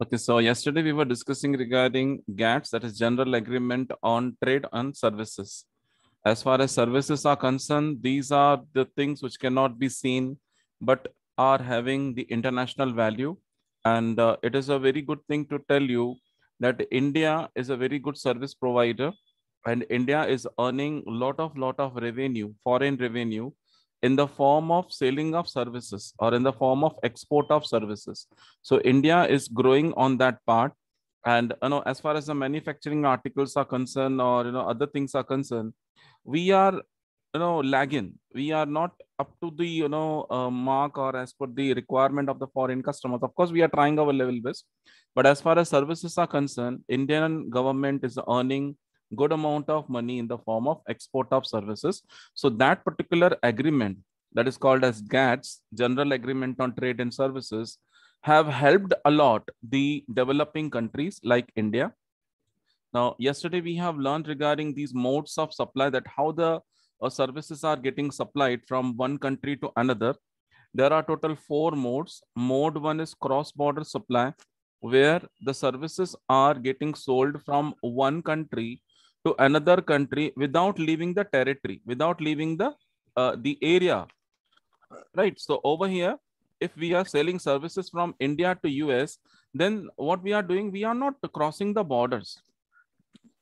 Okay, so yesterday we were discussing regarding GATS, that is General Agreement on Trade and Services. As far as services are concerned, these are the things which cannot be seen, but are having the international value. And uh, it is a very good thing to tell you that India is a very good service provider and India is earning lot of, lot of revenue, foreign revenue in the form of selling of services or in the form of export of services. So India is growing on that part. And you know, as far as the manufacturing articles are concerned or you know other things are concerned, we are you know lagging. We are not up to the you know uh, mark or as per the requirement of the foreign customers. Of course, we are trying our level best, but as far as services are concerned, Indian government is earning good amount of money in the form of export of services. So that particular agreement that is called as GATS, General Agreement on Trade and Services, have helped a lot the developing countries like India. Now, yesterday we have learned regarding these modes of supply that how the uh, services are getting supplied from one country to another. There are total four modes. Mode one is cross-border supply, where the services are getting sold from one country to another country without leaving the territory, without leaving the uh, the area, right? So over here, if we are selling services from India to US, then what we are doing, we are not crossing the borders,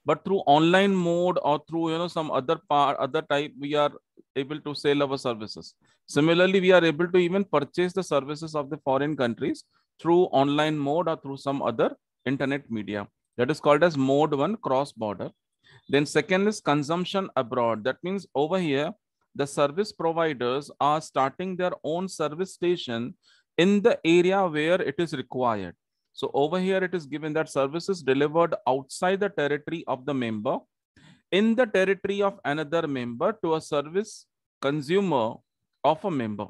but through online mode or through you know some other part, other type, we are able to sell our services. Similarly, we are able to even purchase the services of the foreign countries through online mode or through some other internet media. That is called as mode one cross border. Then second is consumption abroad. That means over here, the service providers are starting their own service station in the area where it is required. So over here, it is given that services delivered outside the territory of the member in the territory of another member to a service consumer of a member.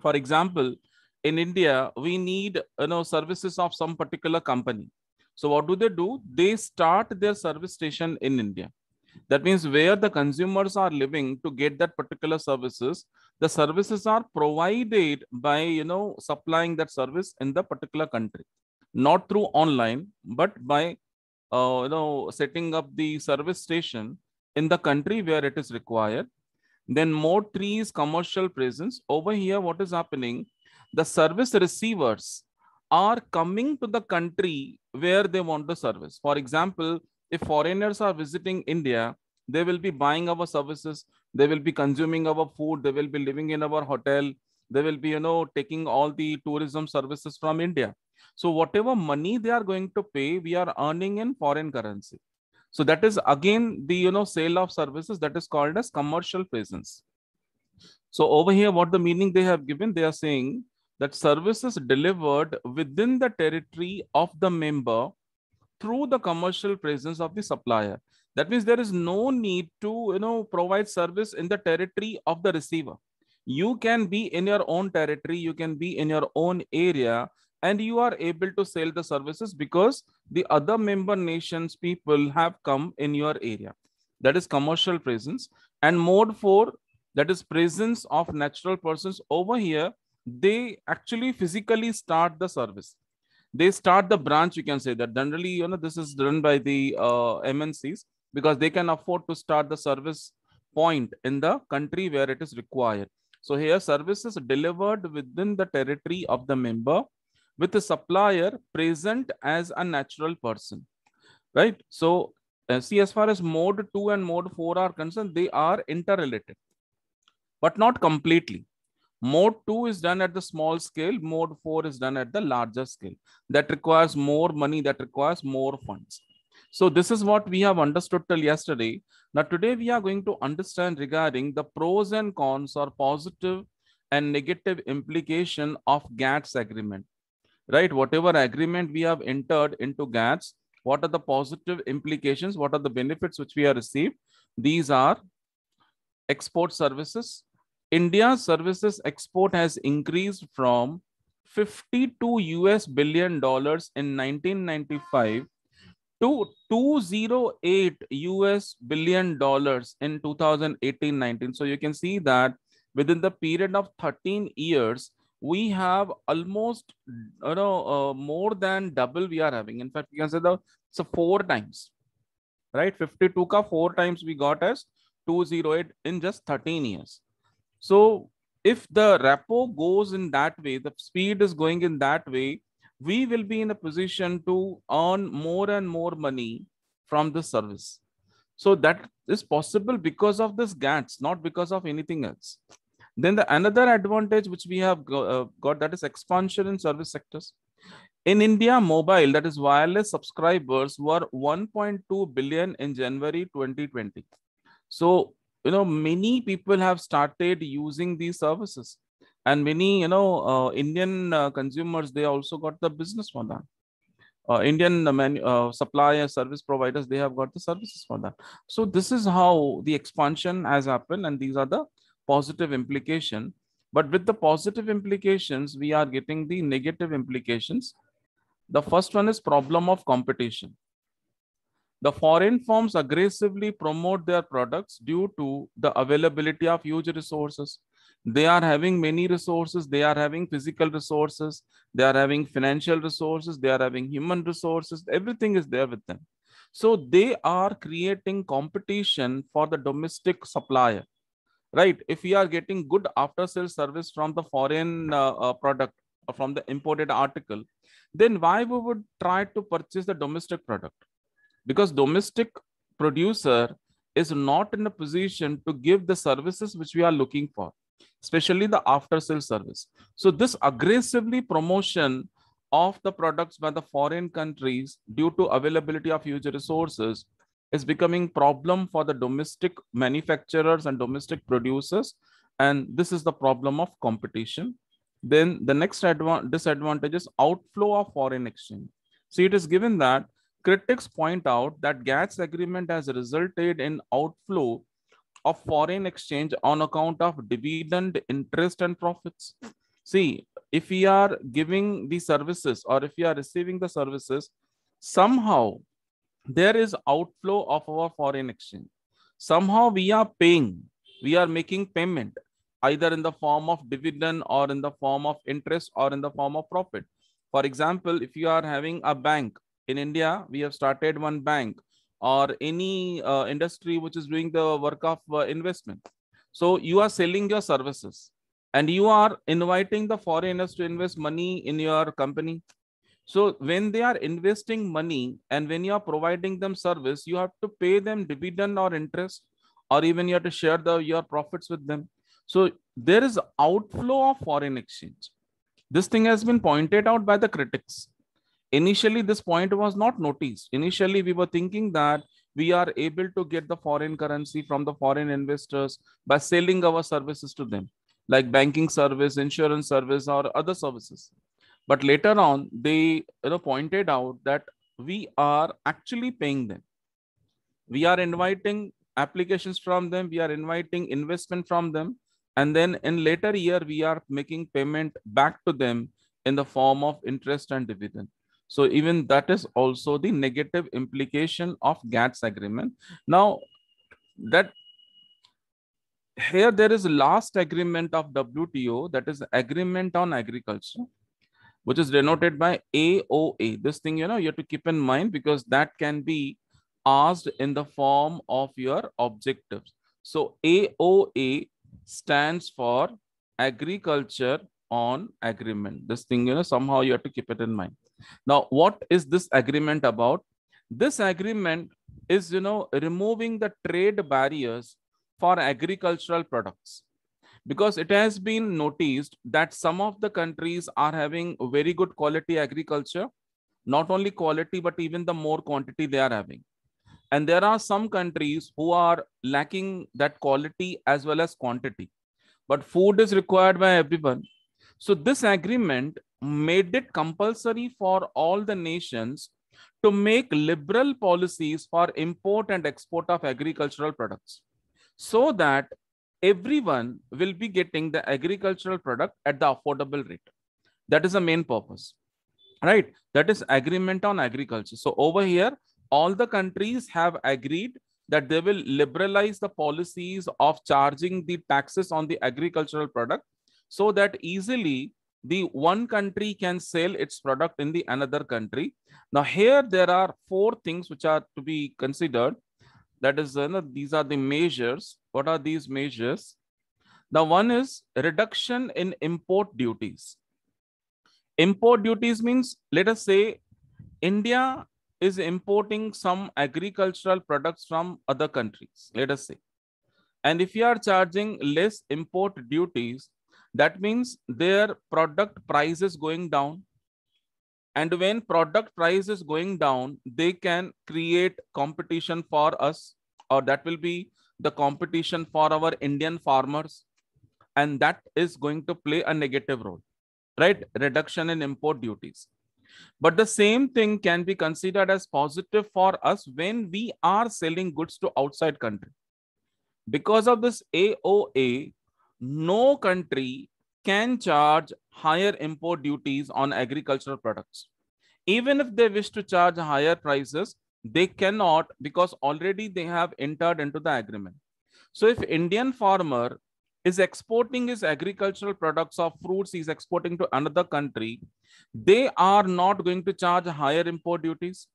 For example, in India, we need you know services of some particular company. So what do they do? They start their service station in India. That means where the consumers are living to get that particular services, the services are provided by, you know, supplying that service in the particular country, not through online, but by, uh, you know, setting up the service station in the country where it is required. Then more trees commercial presence. Over here, what is happening? The service receivers are coming to the country where they want the service. For example, if foreigners are visiting India, they will be buying our services, they will be consuming our food, they will be living in our hotel, they will be, you know, taking all the tourism services from India. So whatever money they are going to pay, we are earning in foreign currency. So that is again the, you know, sale of services that is called as commercial presence. So over here, what the meaning they have given, they are saying that services delivered within the territory of the member through the commercial presence of the supplier. That means there is no need to you know provide service in the territory of the receiver. You can be in your own territory, you can be in your own area, and you are able to sell the services because the other member nations people have come in your area. That is commercial presence. And mode four, that is presence of natural persons over here they actually physically start the service they start the branch you can say that generally you know this is done by the uh, mncs because they can afford to start the service point in the country where it is required so here service is delivered within the territory of the member with the supplier present as a natural person right so uh, see as far as mode 2 and mode 4 are concerned they are interrelated but not completely Mode 2 is done at the small scale. Mode 4 is done at the larger scale. That requires more money. That requires more funds. So this is what we have understood till yesterday. Now today we are going to understand regarding the pros and cons or positive and negative implication of GATS agreement. Right, whatever agreement we have entered into GATS, what are the positive implications? What are the benefits which we have received? These are export services, India's services export has increased from 52 US billion dollars in 1995 to 208 US billion dollars in 2018-19. So you can see that within the period of 13 years, we have almost you know uh, more than double we are having. In fact, you can say the so four times, right? 52 ka four times we got as 208 in just 13 years. So if the repo goes in that way, the speed is going in that way, we will be in a position to earn more and more money from the service. So that is possible because of this GATS, not because of anything else. Then the another advantage which we have got, uh, got that is expansion in service sectors. In India, mobile, that is wireless subscribers were 1.2 billion in January 2020. So you know many people have started using these services and many you know uh, indian uh, consumers they also got the business for that uh, indian uh, supplier service providers they have got the services for that so this is how the expansion has happened and these are the positive implication but with the positive implications we are getting the negative implications the first one is problem of competition the foreign firms aggressively promote their products due to the availability of huge resources. They are having many resources. They are having physical resources. They are having financial resources. They are having human resources. Everything is there with them. So they are creating competition for the domestic supplier, right? If we are getting good after sales service from the foreign uh, uh, product or uh, from the imported article, then why we would try to purchase the domestic product? because domestic producer is not in a position to give the services which we are looking for especially the after sale service so this aggressively promotion of the products by the foreign countries due to availability of huge resources is becoming problem for the domestic manufacturers and domestic producers and this is the problem of competition then the next disadvantage is outflow of foreign exchange so it is given that Critics point out that GATS agreement has resulted in outflow of foreign exchange on account of dividend, interest, and profits. See, if we are giving the services or if we are receiving the services, somehow there is outflow of our foreign exchange. Somehow we are paying, we are making payment either in the form of dividend or in the form of interest or in the form of profit. For example, if you are having a bank in India, we have started one bank or any uh, industry which is doing the work of uh, investment. So you are selling your services and you are inviting the foreigners to invest money in your company. So when they are investing money and when you are providing them service, you have to pay them dividend or interest, or even you have to share the, your profits with them. So there is outflow of foreign exchange. This thing has been pointed out by the critics Initially, this point was not noticed. Initially, we were thinking that we are able to get the foreign currency from the foreign investors by selling our services to them, like banking service, insurance service, or other services. But later on, they you know, pointed out that we are actually paying them. We are inviting applications from them. We are inviting investment from them. And then in later year, we are making payment back to them in the form of interest and dividend. So even that is also the negative implication of GATS agreement. Now that here there is last agreement of WTO that is agreement on agriculture which is denoted by AOA. This thing, you know, you have to keep in mind because that can be asked in the form of your objectives. So AOA stands for agriculture on agreement. This thing, you know, somehow you have to keep it in mind. Now, what is this agreement about? This agreement is, you know, removing the trade barriers for agricultural products because it has been noticed that some of the countries are having very good quality agriculture not only quality but even the more quantity they are having and there are some countries who are lacking that quality as well as quantity but food is required by everyone so this agreement made it compulsory for all the nations to make liberal policies for import and export of agricultural products so that everyone will be getting the agricultural product at the affordable rate that is the main purpose right that is agreement on agriculture so over here all the countries have agreed that they will liberalize the policies of charging the taxes on the agricultural product so that easily the one country can sell its product in the another country. Now here there are four things which are to be considered. That is, uh, these are the measures. What are these measures? The one is reduction in import duties. Import duties means, let us say, India is importing some agricultural products from other countries, let us say. And if you are charging less import duties, that means their product price is going down. And when product price is going down, they can create competition for us, or that will be the competition for our Indian farmers. And that is going to play a negative role, right? Reduction in import duties. But the same thing can be considered as positive for us when we are selling goods to outside country. Because of this AOA, no country can charge higher import duties on agricultural products. Even if they wish to charge higher prices, they cannot because already they have entered into the agreement. So if Indian farmer is exporting his agricultural products or fruits he's exporting to another country, they are not going to charge higher import duties.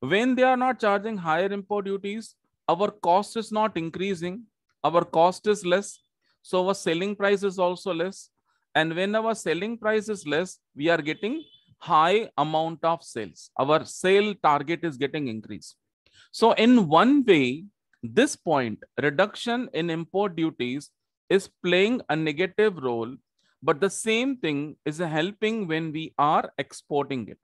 When they are not charging higher import duties, our cost is not increasing, our cost is less, so our selling price is also less. And when our selling price is less, we are getting high amount of sales. Our sale target is getting increased. So in one way, this point, reduction in import duties is playing a negative role, but the same thing is helping when we are exporting it.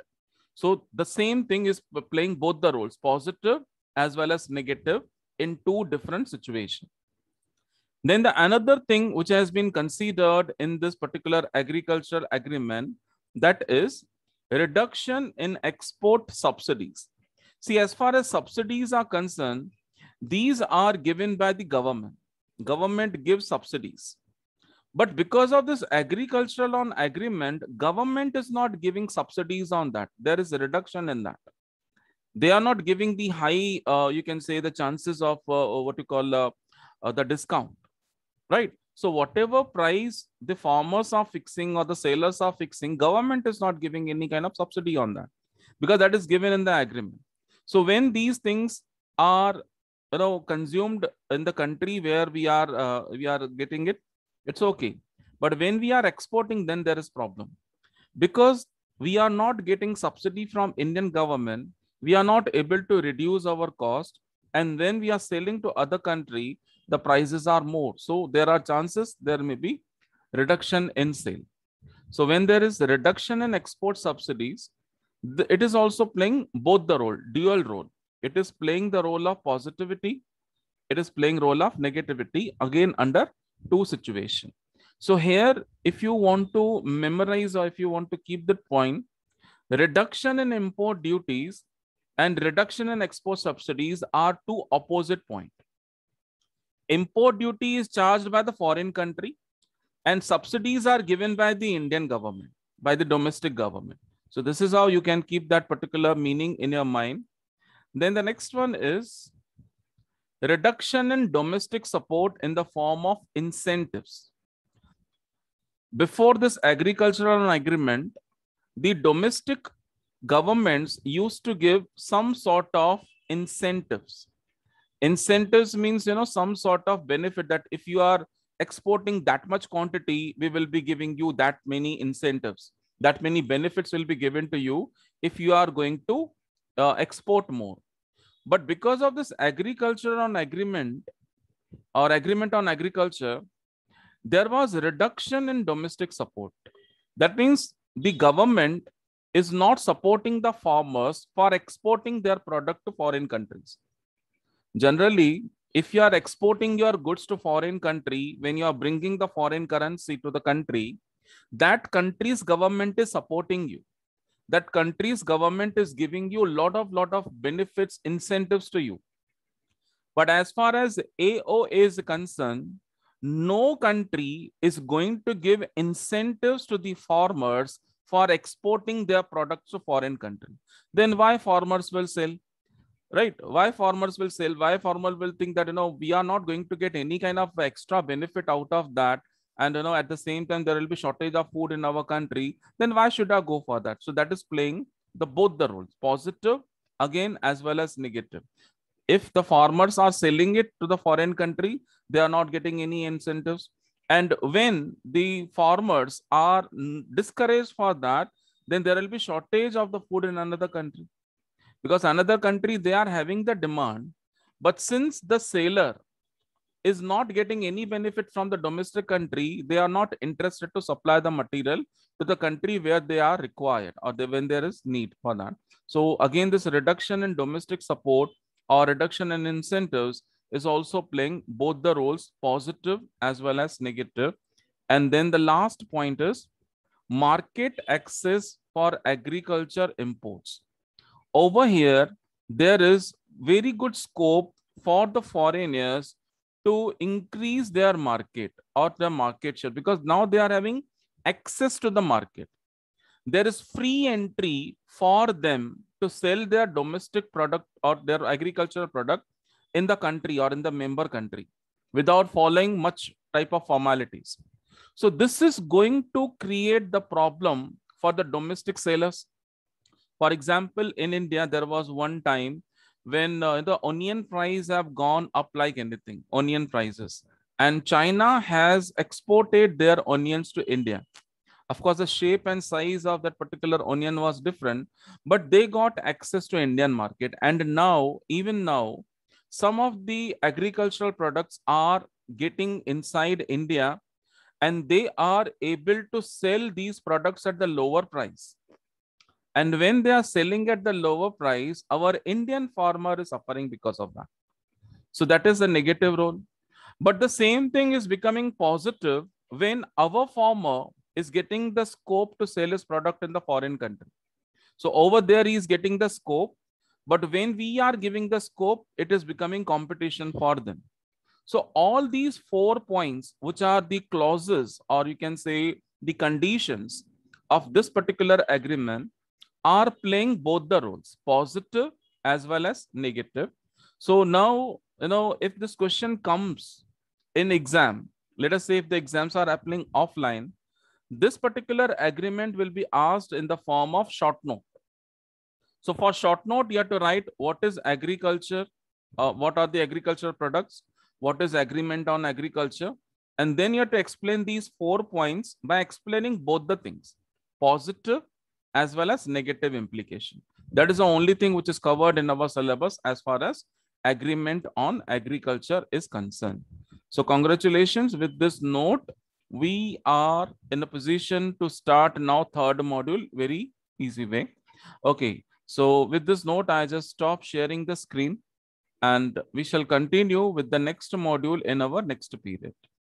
So the same thing is playing both the roles, positive as well as negative in two different situations. Then the another thing which has been considered in this particular agricultural agreement, that is reduction in export subsidies. See, as far as subsidies are concerned, these are given by the government. Government gives subsidies. But because of this agricultural on agreement, government is not giving subsidies on that. There is a reduction in that. They are not giving the high, uh, you can say the chances of uh, what you call uh, uh the discount right? So whatever price the farmers are fixing or the sailors are fixing, government is not giving any kind of subsidy on that because that is given in the agreement. So when these things are you know consumed in the country where we are uh, we are getting it, it's okay. But when we are exporting, then there is problem because we are not getting subsidy from Indian government. We are not able to reduce our cost, and when we are selling to other country, the prices are more. So there are chances there may be reduction in sale. So when there is reduction in export subsidies, it is also playing both the role, dual role. It is playing the role of positivity. It is playing role of negativity again under two situation. So here, if you want to memorize or if you want to keep that point, reduction in import duties and reduction in export subsidies are two opposite point import duty is charged by the foreign country and subsidies are given by the indian government by the domestic government so this is how you can keep that particular meaning in your mind then the next one is reduction in domestic support in the form of incentives before this agricultural agreement the domestic governments used to give some sort of incentives incentives means you know some sort of benefit that if you are exporting that much quantity we will be giving you that many incentives that many benefits will be given to you if you are going to uh, export more but because of this agriculture on agreement or agreement on agriculture there was reduction in domestic support that means the government is not supporting the farmers for exporting their product to foreign countries generally if you are exporting your goods to foreign country when you are bringing the foreign currency to the country that country's government is supporting you that country's government is giving you a lot of lot of benefits incentives to you but as far as AOA is concerned, no country is going to give incentives to the farmers for exporting their products to foreign country. Then why farmers will sell? right why farmers will sell why farmer will think that you know we are not going to get any kind of extra benefit out of that and you know at the same time there will be shortage of food in our country then why should i go for that so that is playing the both the roles positive again as well as negative if the farmers are selling it to the foreign country they are not getting any incentives and when the farmers are discouraged for that then there will be shortage of the food in another country because another country they are having the demand but since the sailor is not getting any benefit from the domestic country they are not interested to supply the material to the country where they are required or they, when there is need for that so again this reduction in domestic support or reduction in incentives is also playing both the roles positive as well as negative and then the last point is market access for agriculture imports over here, there is very good scope for the foreigners to increase their market or their market share because now they are having access to the market. There is free entry for them to sell their domestic product or their agricultural product in the country or in the member country without following much type of formalities. So this is going to create the problem for the domestic sellers for example, in India, there was one time when uh, the onion price have gone up like anything, onion prices. And China has exported their onions to India. Of course, the shape and size of that particular onion was different, but they got access to Indian market. And now, even now, some of the agricultural products are getting inside India and they are able to sell these products at the lower price and when they are selling at the lower price, our Indian farmer is suffering because of that. So that is the negative role. But the same thing is becoming positive when our farmer is getting the scope to sell his product in the foreign country. So over there, he is getting the scope. But when we are giving the scope, it is becoming competition for them. So all these four points, which are the clauses, or you can say the conditions of this particular agreement, are playing both the roles, positive as well as negative. So now, you know, if this question comes in exam, let us say if the exams are happening offline, this particular agreement will be asked in the form of short note. So for short note, you have to write what is agriculture, uh, what are the agricultural products, what is agreement on agriculture, and then you have to explain these four points by explaining both the things, positive as well as negative implication. That is the only thing which is covered in our syllabus as far as agreement on agriculture is concerned. So congratulations with this note, we are in a position to start now third module very easy way. Okay, so with this note, I just stop sharing the screen and we shall continue with the next module in our next period.